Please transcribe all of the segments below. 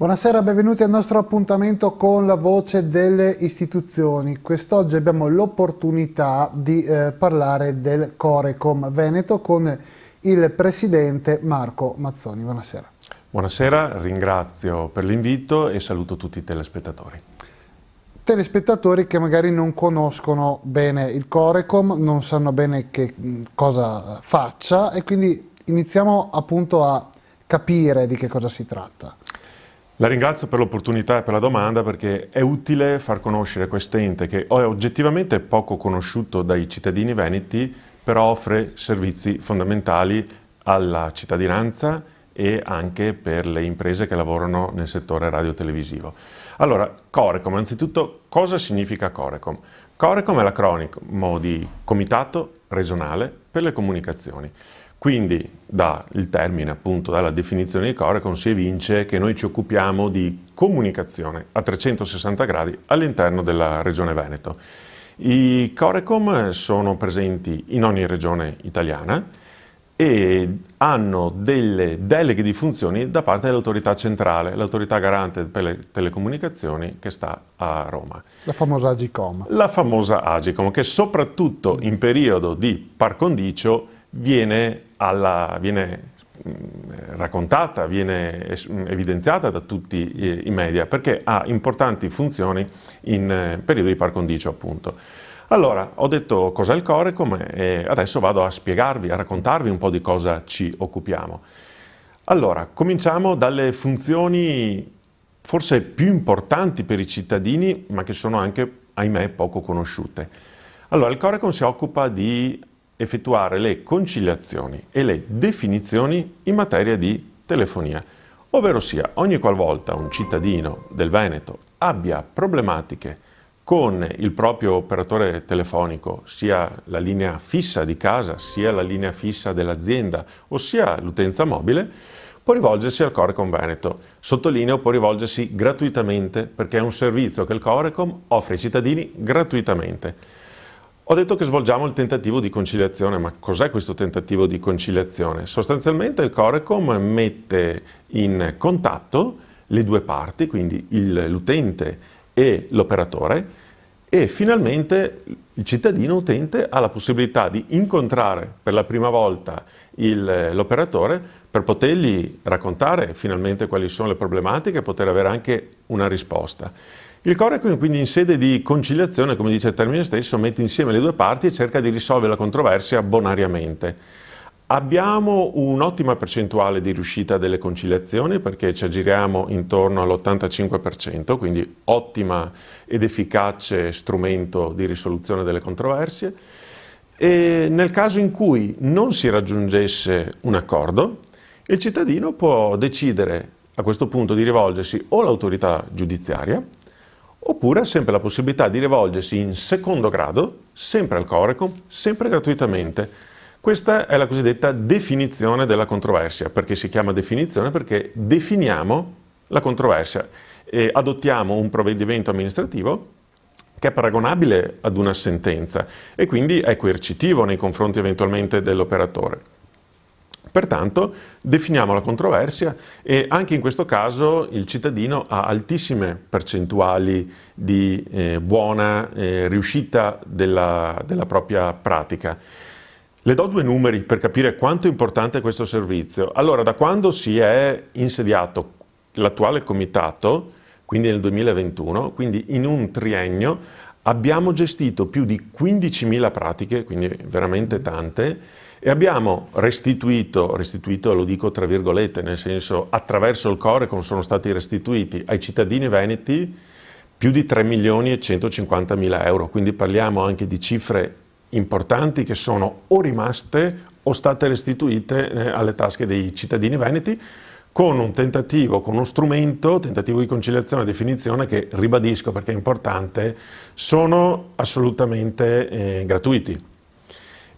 Buonasera, benvenuti al nostro appuntamento con la voce delle istituzioni. Quest'oggi abbiamo l'opportunità di eh, parlare del Corecom Veneto con il presidente Marco Mazzoni. Buonasera. Buonasera, ringrazio per l'invito e saluto tutti i telespettatori. Telespettatori che magari non conoscono bene il Corecom, non sanno bene che mm, cosa faccia e quindi iniziamo appunto a capire di che cosa si tratta. La ringrazio per l'opportunità e per la domanda perché è utile far conoscere quest'ente che è oggettivamente poco conosciuto dai cittadini veneti, però offre servizi fondamentali alla cittadinanza e anche per le imprese che lavorano nel settore radiotelevisivo. Allora, Corecom, anzitutto cosa significa Corecom? Corecom è l'acronimo di Comitato Regionale per le Comunicazioni. Quindi dal termine, appunto, dalla definizione di Corecon si evince che noi ci occupiamo di comunicazione a 360 gradi all'interno della regione Veneto. I Corecom sono presenti in ogni regione italiana e hanno delle deleghe di funzioni da parte dell'autorità centrale, l'autorità garante per le telecomunicazioni che sta a Roma. La famosa Agicom. La famosa Agicom che soprattutto in periodo di par condicio viene alla, viene mm, raccontata, viene evidenziata da tutti i media perché ha importanti funzioni in eh, periodo di par condicio appunto. Allora, ho detto cos'è il Corecom e adesso vado a spiegarvi, a raccontarvi un po' di cosa ci occupiamo. Allora, cominciamo dalle funzioni forse più importanti per i cittadini, ma che sono anche, ahimè, poco conosciute. Allora, il Corecom si occupa di effettuare le conciliazioni e le definizioni in materia di telefonia, ovvero sia ogni qualvolta un cittadino del Veneto abbia problematiche con il proprio operatore telefonico, sia la linea fissa di casa, sia la linea fissa dell'azienda, ossia l'utenza mobile, può rivolgersi al Corecom Veneto. Sottolineo può rivolgersi gratuitamente perché è un servizio che il Corecom offre ai cittadini gratuitamente. Ho detto che svolgiamo il tentativo di conciliazione, ma cos'è questo tentativo di conciliazione? Sostanzialmente il Corecom mette in contatto le due parti, quindi l'utente e l'operatore, e finalmente il cittadino utente ha la possibilità di incontrare per la prima volta l'operatore per potergli raccontare finalmente quali sono le problematiche e poter avere anche una risposta. Il core quindi in sede di conciliazione, come dice il termine stesso, mette insieme le due parti e cerca di risolvere la controversia bonariamente. Abbiamo un'ottima percentuale di riuscita delle conciliazioni perché ci aggiriamo intorno all'85%, quindi ottima ed efficace strumento di risoluzione delle controversie. E nel caso in cui non si raggiungesse un accordo, il cittadino può decidere a questo punto di rivolgersi o all'autorità giudiziaria, oppure ha sempre la possibilità di rivolgersi in secondo grado, sempre al Corecom, sempre gratuitamente. Questa è la cosiddetta definizione della controversia, perché si chiama definizione perché definiamo la controversia e adottiamo un provvedimento amministrativo che è paragonabile ad una sentenza e quindi è coercitivo nei confronti eventualmente dell'operatore. Pertanto definiamo la controversia e anche in questo caso il cittadino ha altissime percentuali di eh, buona eh, riuscita della, della propria pratica. Le do due numeri per capire quanto è importante questo servizio. Allora, da quando si è insediato l'attuale comitato, quindi nel 2021, quindi in un triennio, abbiamo gestito più di 15.000 pratiche, quindi veramente tante, e abbiamo restituito, restituito, lo dico tra virgolette, nel senso attraverso il Corecon sono stati restituiti ai cittadini veneti più di 3 milioni e 150 mila euro, quindi parliamo anche di cifre importanti che sono o rimaste o state restituite eh, alle tasche dei cittadini veneti con un tentativo, con uno strumento, tentativo di conciliazione e definizione che ribadisco perché è importante, sono assolutamente eh, gratuiti.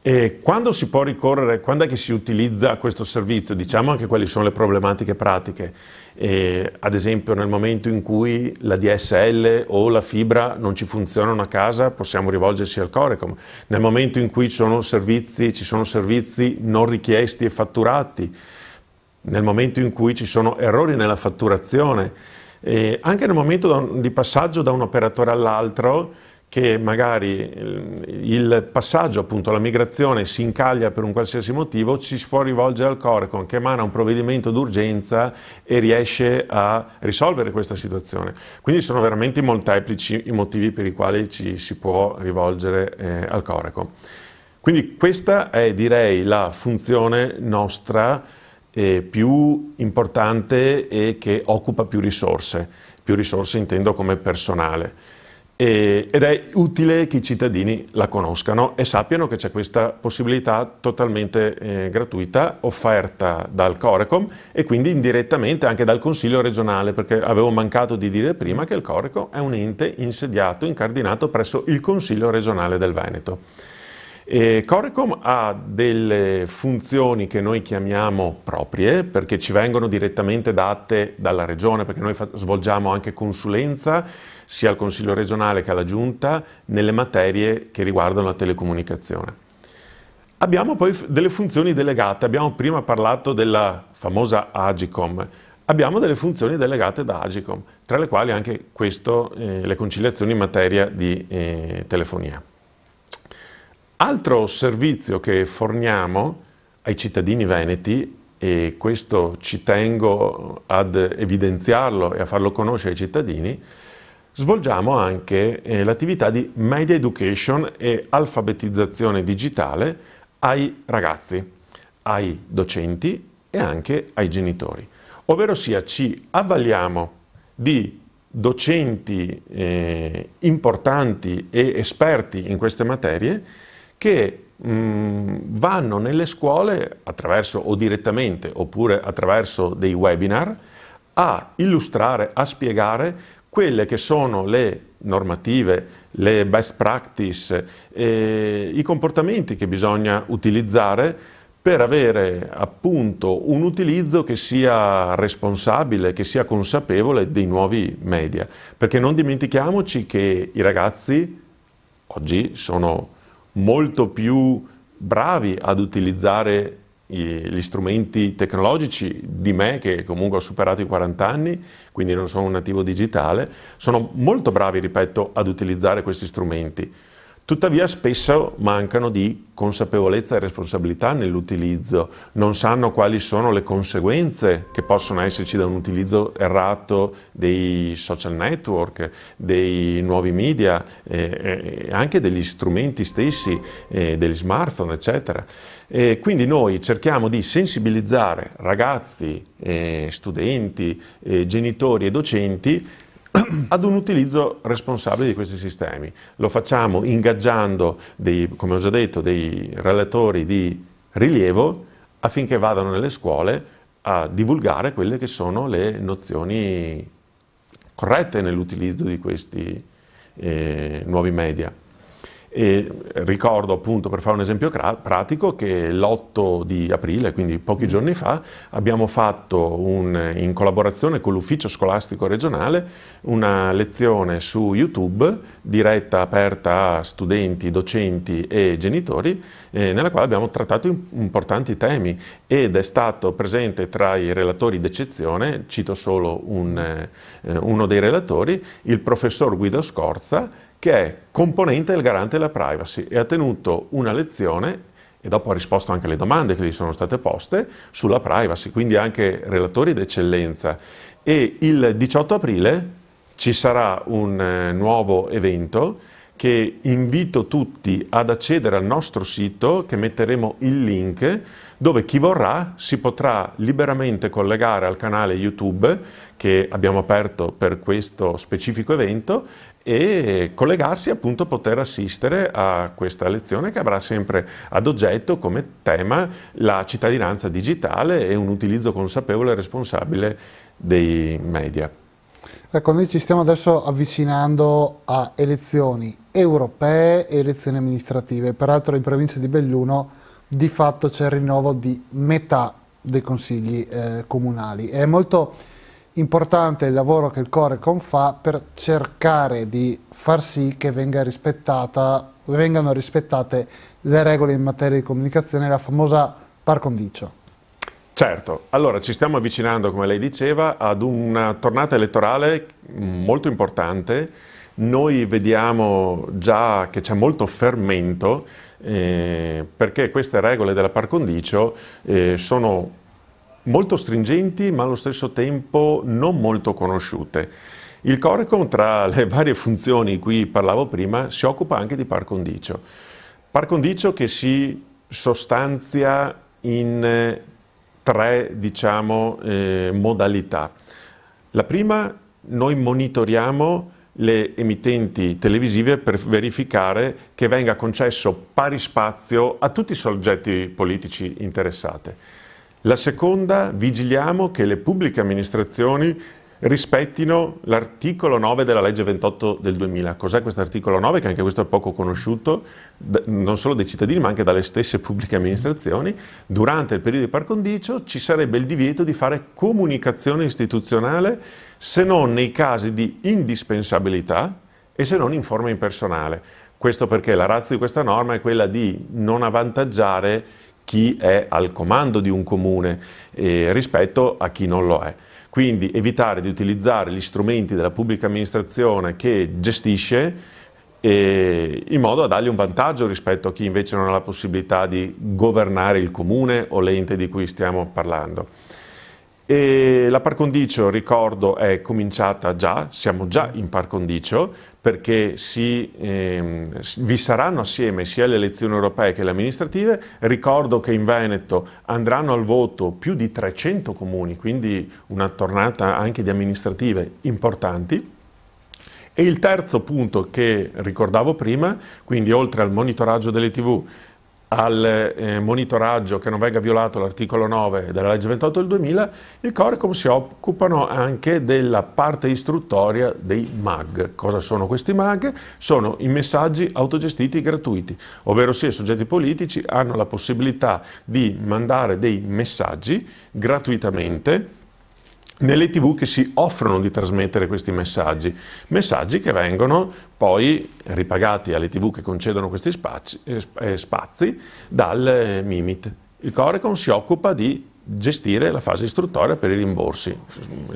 E quando si può ricorrere, quando è che si utilizza questo servizio? Diciamo anche quali sono le problematiche pratiche. E, ad esempio nel momento in cui la DSL o la fibra non ci funzionano a casa possiamo rivolgersi al Corecom. Nel momento in cui sono servizi, ci sono servizi non richiesti e fatturati, nel momento in cui ci sono errori nella fatturazione, e anche nel momento di passaggio da un operatore all'altro che magari il passaggio appunto alla migrazione si incaglia per un qualsiasi motivo, ci si può rivolgere al Corecon che emana un provvedimento d'urgenza e riesce a risolvere questa situazione. Quindi sono veramente molteplici i motivi per i quali ci si può rivolgere eh, al Corecon. Quindi questa è direi la funzione nostra eh, più importante e che occupa più risorse, più risorse intendo come personale e, ed è utile che i cittadini la conoscano e sappiano che c'è questa possibilità totalmente eh, gratuita offerta dal Corecom e quindi indirettamente anche dal Consiglio regionale, perché avevo mancato di dire prima che il Corecom è un ente insediato, incardinato presso il Consiglio regionale del Veneto. E Corecom ha delle funzioni che noi chiamiamo proprie perché ci vengono direttamente date dalla regione, perché noi svolgiamo anche consulenza sia al Consiglio regionale che alla Giunta nelle materie che riguardano la telecomunicazione. Abbiamo poi delle funzioni delegate, abbiamo prima parlato della famosa Agicom, abbiamo delle funzioni delegate da Agicom, tra le quali anche questo, eh, le conciliazioni in materia di eh, telefonia. Altro servizio che forniamo ai cittadini veneti, e questo ci tengo ad evidenziarlo e a farlo conoscere ai cittadini, svolgiamo anche eh, l'attività di media education e alfabetizzazione digitale ai ragazzi, ai docenti e anche ai genitori. Ovvero sia, ci avvaliamo di docenti eh, importanti e esperti in queste materie che mh, mm, vanno nelle scuole attraverso o direttamente oppure attraverso dei webinar a illustrare, a spiegare quelle che sono le normative, le best practice, eh, i comportamenti che bisogna utilizzare per avere appunto un utilizzo che sia responsabile, che sia consapevole dei nuovi media. Perché non dimentichiamoci che i ragazzi oggi sono molto più bravi ad utilizzare gli strumenti tecnologici di me, che comunque ho superato i 40 anni, quindi non sono un nativo digitale, sono molto bravi, ripeto, ad utilizzare questi strumenti. Tuttavia spesso mancano di consapevolezza e responsabilità nell'utilizzo, non sanno quali sono le conseguenze che possono esserci da un utilizzo errato dei social network, dei nuovi media, eh, eh, anche degli strumenti stessi, eh, degli smartphone, eccetera. E quindi noi cerchiamo di sensibilizzare ragazzi, eh, studenti, eh, genitori e docenti ad un utilizzo responsabile di questi sistemi. Lo facciamo ingaggiando, dei, come ho già detto, dei relatori di rilievo affinché vadano nelle scuole a divulgare quelle che sono le nozioni corrette nell'utilizzo di questi eh, nuovi media. E ricordo appunto, per fare un esempio pratico, che l'8 di aprile, quindi pochi mm. giorni fa, abbiamo fatto un, in collaborazione con l'Ufficio Scolastico Regionale una lezione su YouTube diretta, aperta a studenti, docenti e genitori, eh, nella quale abbiamo trattato importanti temi ed è stato presente tra i relatori d'eccezione, cito solo un, eh, uno dei relatori, il professor Guido Scorza, che è componente del garante della privacy e ha tenuto una lezione e dopo ha risposto anche alle domande che gli sono state poste sulla privacy, quindi anche relatori d'eccellenza. E il 18 aprile ci sarà un eh, nuovo evento che invito tutti ad accedere al nostro sito che metteremo il link dove chi vorrà si potrà liberamente collegare al canale YouTube che abbiamo aperto per questo specifico evento e collegarsi appunto poter assistere a questa lezione che avrà sempre ad oggetto come tema la cittadinanza digitale e un utilizzo consapevole e responsabile dei media. Ecco, noi ci stiamo adesso avvicinando a elezioni europee e elezioni amministrative, peraltro in provincia di Belluno di fatto c'è il rinnovo di metà dei consigli eh, comunali. È molto importante il lavoro che il Corecon fa per cercare di far sì che venga vengano rispettate le regole in materia di comunicazione, la famosa par condicio. Certo, allora ci stiamo avvicinando, come lei diceva, ad una tornata elettorale molto importante. Noi vediamo già che c'è molto fermento eh, perché queste regole della par condicio eh, sono molto stringenti ma allo stesso tempo non molto conosciute. Il Corecon, tra le varie funzioni di cui parlavo prima, si occupa anche di par condicio. Par condicio che si sostanzia in eh, tre diciamo, eh, modalità. La prima, noi monitoriamo le emittenti televisive per verificare che venga concesso pari spazio a tutti i soggetti politici interessati. La seconda, vigiliamo che le pubbliche amministrazioni rispettino l'articolo 9 della legge 28 del 2000. Cos'è questo articolo 9? Che anche questo è poco conosciuto, non solo dai cittadini ma anche dalle stesse pubbliche amministrazioni. Durante il periodo di par condicio ci sarebbe il divieto di fare comunicazione istituzionale se non nei casi di indispensabilità e se non in forma impersonale. Questo perché la razza di questa norma è quella di non avvantaggiare chi è al comando di un comune eh, rispetto a chi non lo è. Quindi evitare di utilizzare gli strumenti della pubblica amministrazione che gestisce eh, in modo da dargli un vantaggio rispetto a chi invece non ha la possibilità di governare il comune o l'ente di cui stiamo parlando. E la par condicio, ricordo, è cominciata già, siamo già in par condicio, perché si, ehm, vi saranno assieme sia le elezioni europee che le amministrative. Ricordo che in Veneto andranno al voto più di 300 comuni, quindi una tornata anche di amministrative importanti. E il terzo punto che ricordavo prima, quindi oltre al monitoraggio delle tv, al eh, monitoraggio che non venga violato l'articolo 9 della legge 28 del 2000, il Corecom si occupano anche della parte istruttoria dei MAG. Cosa sono questi MAG? Sono i messaggi autogestiti gratuiti, ovvero sì, i soggetti politici hanno la possibilità di mandare dei messaggi gratuitamente nelle tv che si offrono di trasmettere questi messaggi, messaggi che vengono poi ripagati alle tv che concedono questi spazi, eh, eh spazi dal eh, Mimit. Il Corecon si occupa di gestire la fase istruttoria per i rimborsi.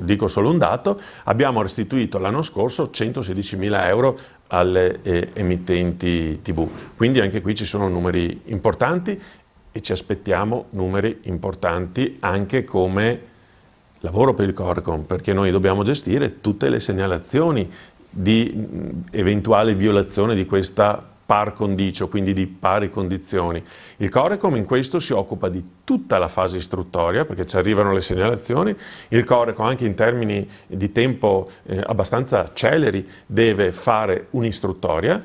Dico solo un dato, abbiamo restituito l'anno scorso 116.000 euro alle eh, emittenti tv, quindi anche qui ci sono numeri importanti e ci aspettiamo numeri importanti anche come lavoro per il Corcom, perché noi dobbiamo gestire tutte le segnalazioni di eventuale violazione di questa par condicio, quindi di pari condizioni. Il Corecom in questo si occupa di tutta la fase istruttoria, perché ci arrivano le segnalazioni, il Corecom anche in termini di tempo eh, abbastanza celeri deve fare un'istruttoria,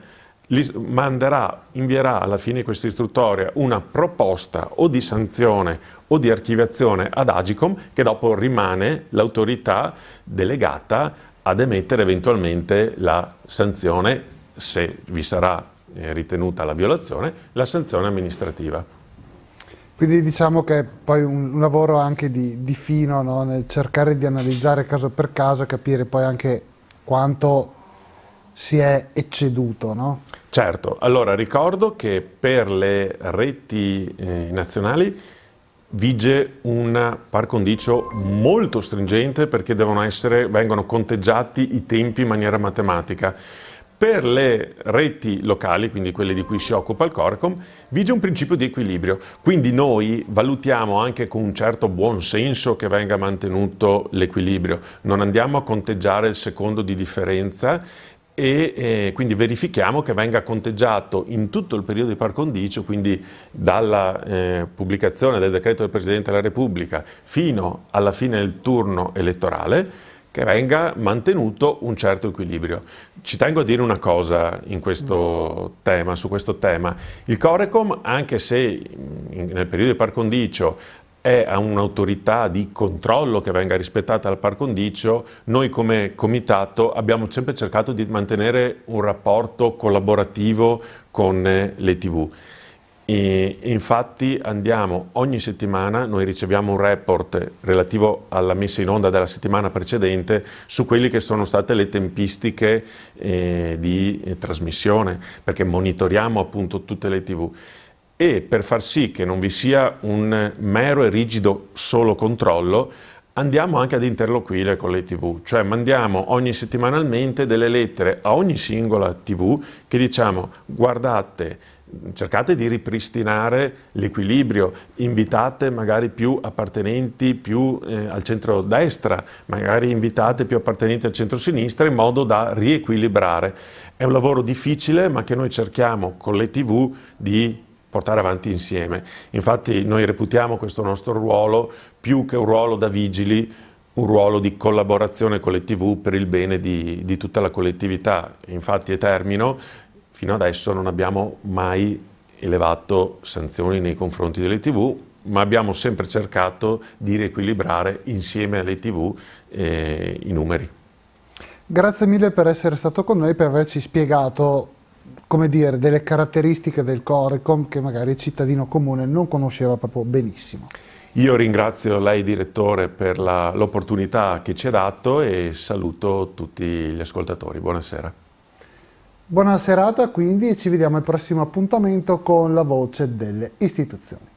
manderà, invierà alla fine di questa istruttoria una proposta o di sanzione o di archiviazione ad Agicom che dopo rimane l'autorità delegata ad emettere eventualmente la sanzione, se vi sarà eh, ritenuta la violazione, la sanzione amministrativa. Quindi diciamo che è poi un, lavoro anche di, di fino no? nel cercare di analizzare caso per caso, e capire poi anche quanto si è ecceduto. No? Certo, allora ricordo che per le reti eh, nazionali vige un par condicio molto stringente perché essere, vengono conteggiati i tempi in maniera matematica. Per le reti locali, quindi quelle di cui si occupa il Corecom, vige un principio di equilibrio. Quindi noi valutiamo anche con un certo buon senso che venga mantenuto l'equilibrio. Non andiamo a conteggiare il secondo di differenza e eh, quindi verifichiamo che venga conteggiato in tutto il periodo di par condicio, quindi dalla eh, pubblicazione del decreto del Presidente della Repubblica fino alla fine del turno elettorale, che venga mantenuto un certo equilibrio. Ci tengo a dire una cosa questo tema, su questo tema. Il Corecom, anche se mm, nel periodo di par condicio è a un'autorità di controllo che venga rispettata al par condicio, noi come comitato abbiamo sempre cercato di mantenere un rapporto collaborativo con eh, le tv. E infatti andiamo ogni settimana, noi riceviamo un report relativo alla messa in onda della settimana precedente su quelle che sono state le tempistiche eh, di eh, trasmissione, perché monitoriamo appunto tutte le tv e per far sì che non vi sia un mero e rigido solo controllo, andiamo anche ad interloquire con le tv, cioè mandiamo ogni settimanalmente delle lettere a ogni singola tv che diciamo guardate, cercate di ripristinare l'equilibrio, invitate magari più appartenenti più eh, al centro-destra, magari invitate più appartenenti al centro-sinistra in modo da riequilibrare. È un lavoro difficile ma che noi cerchiamo con le tv di portare avanti insieme. Infatti noi reputiamo questo nostro ruolo più che un ruolo da vigili, un ruolo di collaborazione con le TV per il bene di, di tutta la collettività. Infatti, e termino, fino adesso non abbiamo mai elevato sanzioni nei confronti delle TV, ma abbiamo sempre cercato di riequilibrare insieme alle TV eh, i numeri. Grazie mille per essere stato con noi, per averci spiegato come dire, delle caratteristiche del Corecom che magari il cittadino comune non conosceva proprio benissimo. Io ringrazio lei direttore per l'opportunità che ci ha dato e saluto tutti gli ascoltatori. Buonasera. Buona serata quindi e ci vediamo al prossimo appuntamento con la voce delle istituzioni.